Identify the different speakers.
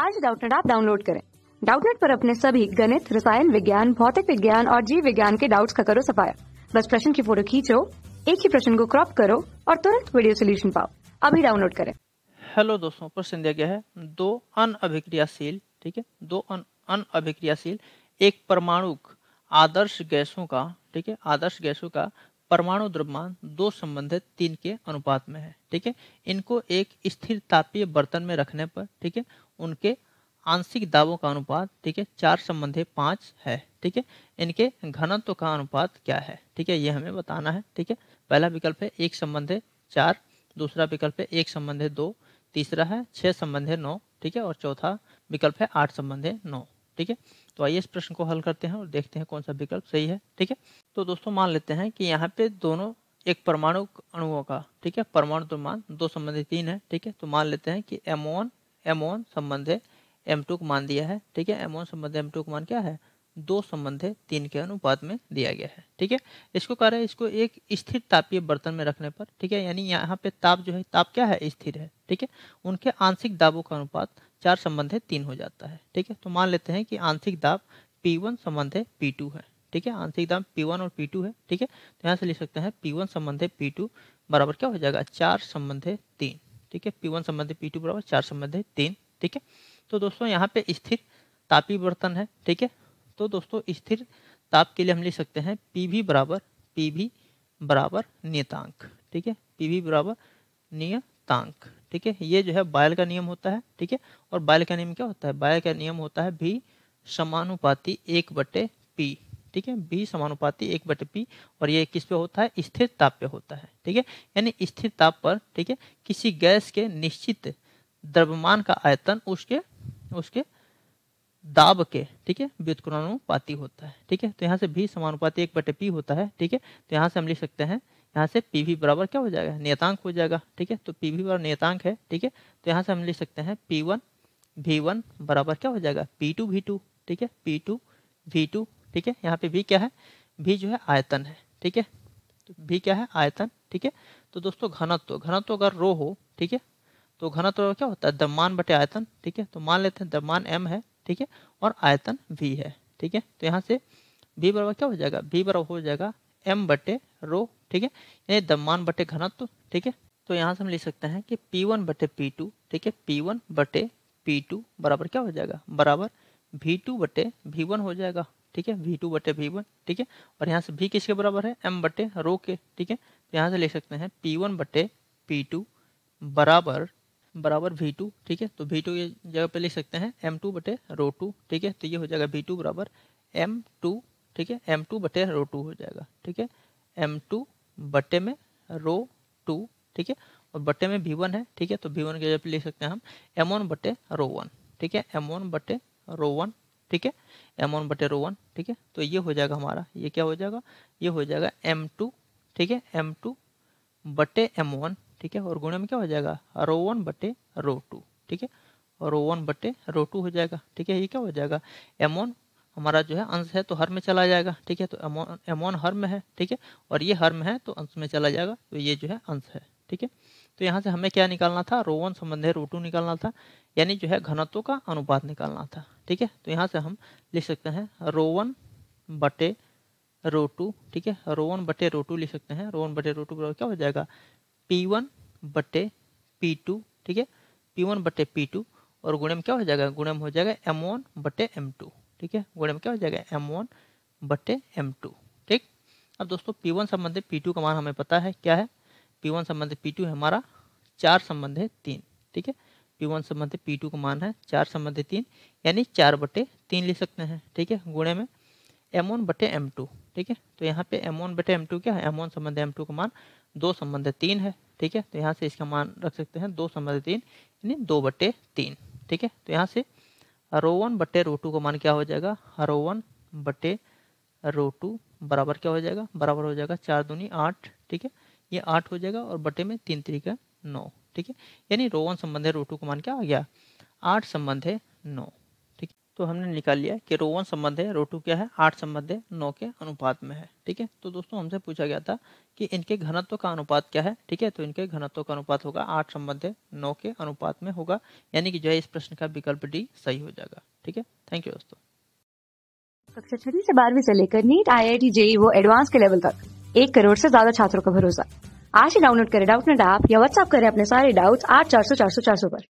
Speaker 1: आज डाउटनेट आप डाउनलोड करें डाउटनेट पर अपने सभी गणित रसायन विज्ञान भौतिक विज्ञान और जीव विज्ञान के डाउट्स का करो सफाया बस प्रश्न की फोटो खींचो एक ही प्रश्न को क्रॉप करो और तुरंत वीडियो सोल्यूशन पाओ अभी डाउनलोड करें हेलो दोस्तों प्रश्न दिया गया है दो अन अभिक्रियाशील ठीक है दो अन अन अभिक्रियाशील एक परमाणु आदर्श गैसों का ठीक है आदर्श गैसों का परमाणु द्रव्यमान दो संबंधित तीन के अनुपात में है ठीक है इनको एक स्थिर तापीय बर्तन में रखने पर ठीक है उनके आंशिक दावों का अनुपात ठीक है चार संबंधे पाँच है ठीक है इनके घनत्व का अनुपात क्या है ठीक है ये हमें बताना है ठीक है पहला विकल्प है एक संबंधे चार दूसरा विकल्प है एक संबंधे दो तीसरा है छः संबंधे नौ ठीक है और चौथा विकल्प है आठ संबंधे नौ ठीक है तो आइए इस प्रश्न को हल करते हैं और देखते हैं कौन सा विकल्प सही है ठीक है तो दोस्तों मान लेते हैं कि यहाँ पे दोनों एक परमाणु अणुओं का ठीक है परमाणु द्रव्यमान तो मान दो संबंधित तीन है ठीक है तो मान लेते हैं कि एम वन संबंध एम टू मान दिया है ठीक है एमोन संबंध एम टू मान क्या है दो संबंध तीन के अनुपात में दिया गया है ठीक है इसको कह रहे हैं इसको एक स्थिर तापीय बर्तन में रखने पर ठीक है यानी यहाँ पे ताप जो है ताप क्या है स्थिर है ठीक है उनके आंशिक दाबों का अनुपात चार संबंध है तीन हो जाता है ठीक है तो मान लेते हैं कि आंशिक दाब P1 वन संबंध है पी है ठीक है आंशिक दाब P1 और P2 है ठीक है तो यहाँ से लिख सकते हैं P1 वन संबंध है पी बराबर क्या हो जाएगा चार संबंध है तीन ठीक है पी वन संबंध है पी बराबर चार संबंध है तीन ठीक है तो दोस्तों यहाँ पे स्थिर तापी बर्तन है ठीक है तो दोस्तों स्थिर ताप के लिए हम लिख सकते हैं पी भी बराबर पी भी बराबर नियतांक ठीक है पी भी बराबर नियत तांक ठीक है ये जो है बायल का नियम होता है ठीक है और बायल का नियम क्या होता है बायल का नियम होता है भी समानुपाती एक बटे पी ठीक है भी समानुपाती एक बटे पी और ये किस पे होता है स्थिर ताप पे होता है ठीक है यानी स्थिर ताप पर ठीक है किसी गैस के निश्चित द्रव्यमान का आयतन उसके उसके दाब के ठीक है व्युतक्रमानुपाती होता है ठीक है तो यहाँ से भी समानुपाती एक बटे पी होता है ठीक है तो यहाँ से हम लिख सकते हैं यहाँ से पी वी बराबर क्या हो जाएगा नियतांक हो जाएगा ठीक है तो पी वी बराबर नियतांक है ठीक है तो यहाँ से हम लिख सकते हैं पी वन वी वन बराबर क्या हो जाएगा पी टू वी टू ठीक है पी टू वी टू ठीक है यहाँ पे वी क्या है वी जो है आयतन है ठीक है तो वी क्या है आयतन ठीक है तो दोस्तों घनत्व घनत्व अगर रो हो ठीक है तो घनत्व क्या होता है दमान बटे आयतन ठीक है तो मान लेते हैं दमान एम है ठीक है और आयतन वी है ठीक है तो यहाँ से वी बराबर क्या हो जाएगा वी बराबर हो जाएगा एम बटे रो ठीक है यानी दमान बटे घनत्व ठीक है तो यहाँ से हम लिख सकते हैं कि पी वन बटे पी टू ठीक है पी वन बटे पी टू बराबर क्या हो जाएगा बराबर वी टू बटे वी वन हो जाएगा ठीक है वी टू बटे वी वन ठीक है और यहाँ से भी किसके बराबर है एम बटे रो के ठीक है तो यहाँ से लिख सकते हैं पी वन बटे पी टू बराबर बराबर वी टू ठीक है तो वी टू की जगह पे लिख सकते हैं एम टू बटे रो टू ठीक है तो ये हो जाएगा वी टू बराबर एम टू ठीक है एम टू बटे रो टू हो जाएगा ठीक है एम टू बटे में रो टू ठीक है और बटे में भी वन है ठीक है तो भी वन के जब लिख सकते हैं हम एम वन बटे रो वन ठीक है एम वन बटे रो वन ठीक है एम वन बटे रो वन ठीक है तो ये हो जाएगा हमारा ये क्या हो जाएगा ये हो जाएगा एम टू ठीक है एम टू बटे एम वन ठीक है और गुणे में क्या हो जाएगा रो वन बटे रो टू ठीक है रो वन बटे रो टू हो जाएगा ठीक है ये क्या हो जाएगा एम वन हमारा जो है अंश है तो हर में चला जाएगा ठीक है तो एमोन एमोन हर में है ठीक है और ये हर में है तो अंश में चला जाएगा तो ये जो है अंश है ठीक है तो यहाँ से हमें क्या निकालना था रोवन संबंधी रो टू निकालना था यानी जो है घनत्व का अनुपात निकालना था ठीक है तो यहाँ से हम लिख सकते हैं रोवन बटे रो टू ठीक है रोवन बटे रो टू लिख सकते हैं रोवन बटे रो टू क्या हो जाएगा पी वन बटे पी टू ठीक है पी वन बटे पी टू और गुणम क्या हो जाएगा गुणम हो जाएगा एम वन बटे एम टू ठीक है गुणे में क्या हो जाएगा एम वन बटे एम टू ठीक अब दोस्तों पी वन संबंधित पी टू का मान हमें पता है क्या है पी वन संबंधित पी टू हमारा चार संबंध है तीन ठीक है पी वन संबंधित पी टू का मान है चार संबंधित तीन यानी चार बटे तीन लिख सकते हैं ठीक है गुणे में एम वन बटे एम टू ठीक है तो यहाँ पे एम वन बटे एम टू क्या है एम वन संबंध एम टू का मान दो संबंध तीन है ठीक है तो यहाँ से इसका मान रख सकते हैं दो संबंध तीन यानी दो बटे तीन ठीक है तो यहाँ से रो वन बटे रो टू का मान क्या हो जाएगा रो वन बटे रो टू बराबर क्या हो जाएगा बराबर हो जाएगा चार दूनी आठ ठीक है ये आठ हो जाएगा और बटे में तीन तरीका नौ ठीक है यानी रो वन संबंध है रो टू का मान क्या आ गया आठ संबंध है नौ तो हमने निकाल लिया कि रो वन संबंध है रो टू क्या है आठ संबंध है नौ के अनुपात में है ठीक है तो दोस्तों हमसे पूछा गया था कि इनके घनत्व का अनुपात क्या है ठीक है तो इनके घनत्व का अनुपात होगा आठ संबंध है नौ के अनुपात में होगा यानी कि जो है इस प्रश्न का विकल्प डी सही हो जाएगा ठीक है थैंक यू दोस्तों कक्षा छठी से बारहवीं से लेकर नीट आई आई टी वो एडवांस के लेवल तक एक करोड़ से ज्यादा छात्रों का भरोसा आज ही डाउनलोड करें डाउट नेट ऐप या व्हाट्सअप करें अपने सारे डाउट्स आठ चार सौ चार सौ चार सौ पर